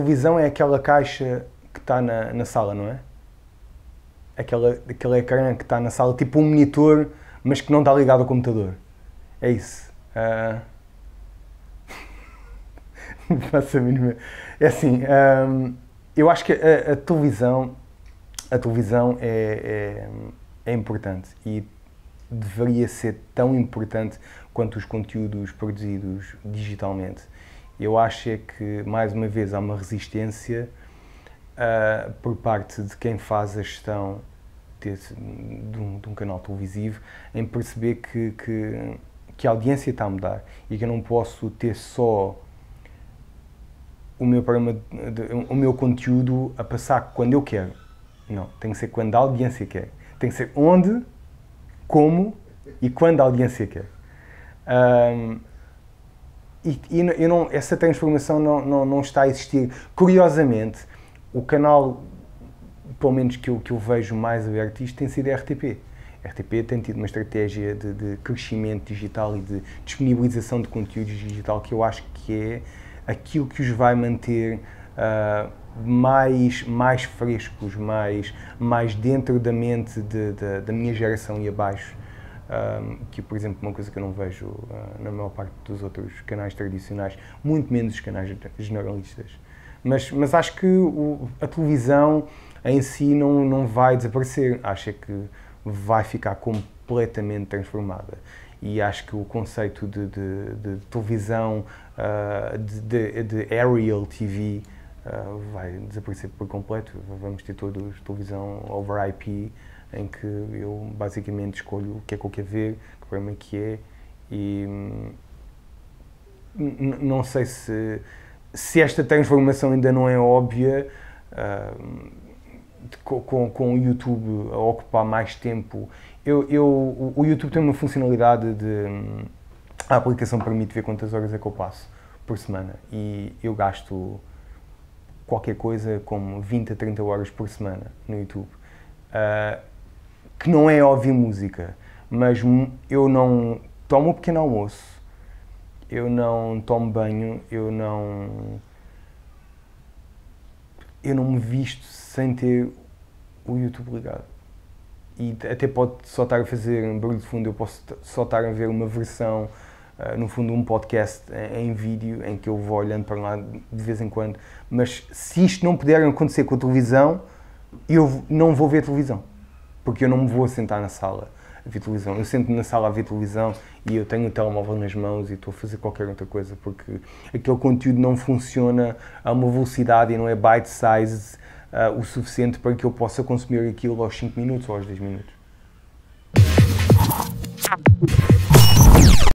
A televisão é aquela caixa que está na, na sala, não é? Aquela, aquele ecrã que está na sala, tipo um monitor, mas que não está ligado ao computador. É isso. Uh... não faço a mínima. É assim, um, eu acho que a, a, televisão, a televisão é, é, é importante e deveria ser tão importante quanto os conteúdos produzidos digitalmente eu acho é que, mais uma vez, há uma resistência uh, por parte de quem faz a gestão desse, de, um, de, um, canal televisivo em perceber que, que, que, a audiência está a mudar e que eu não posso ter só o meu, programa de, o meu conteúdo a passar quando eu quero. Não, tem que ser quando a audiência quer. Tem que ser onde, como e quando a audiência quer. Um, e, e, não, essa transformação não, não, não, está a existir. Curiosamente, o canal, pelo menos que eu, que eu vejo mais aberto, isto tem sido a RTP. A RTP tem tido uma estratégia de, de, crescimento digital e de disponibilização de conteúdos digital que eu acho que é aquilo que os vai manter uh, mais, mais frescos, mais, mais dentro da mente de, de, da minha geração e abaixo um, que, por exemplo, uma coisa que eu não vejo uh, na maior parte dos outros canais tradicionais, muito menos os canais generalistas. Mas, mas acho que o, a televisão em si não, não vai desaparecer. Acho é que vai ficar completamente transformada. E acho que o conceito de, de, de televisão, uh, de, de, aerial TV, ah, vai desaparecer por completo. Vamos ter todos televisão over IP, em que eu basicamente escolho o que é que eu quero ver, que programa é que é, e hum, não sei se, se esta transformação ainda não é óbvia. Uh, com, com o YouTube a ocupar mais tempo. Eu, eu, o YouTube tem uma funcionalidade de. Hum, a aplicação permite ver quantas horas é que eu passo por semana e eu gasto qualquer coisa como 20 a 30 horas por semana no YouTube. Uh, que não é ouvir música, mas eu não tomo um pequeno almoço, eu não tomo banho, eu não. Eu não me visto sem ter o YouTube ligado. E até pode só estar a fazer um barulho de fundo, eu posso só estar a ver uma versão eh, no fundo, um podcast em vídeo em que eu vou olhando para lá de vez em quando. Mas se isto não puder acontecer com a televisão, eu não vou ver televisão. Porque eu não me vou sentar na sala a ver televisão. Eu sento na sala a ver televisão e eu tenho o telemóvel nas mãos e estou a fazer qualquer outra coisa porque aquele conteúdo não funciona a uma velocidade e não é bite size uh, eh, o suficiente para que eu possa consumir aquilo aos 5 minutos ou aos 10 minutos.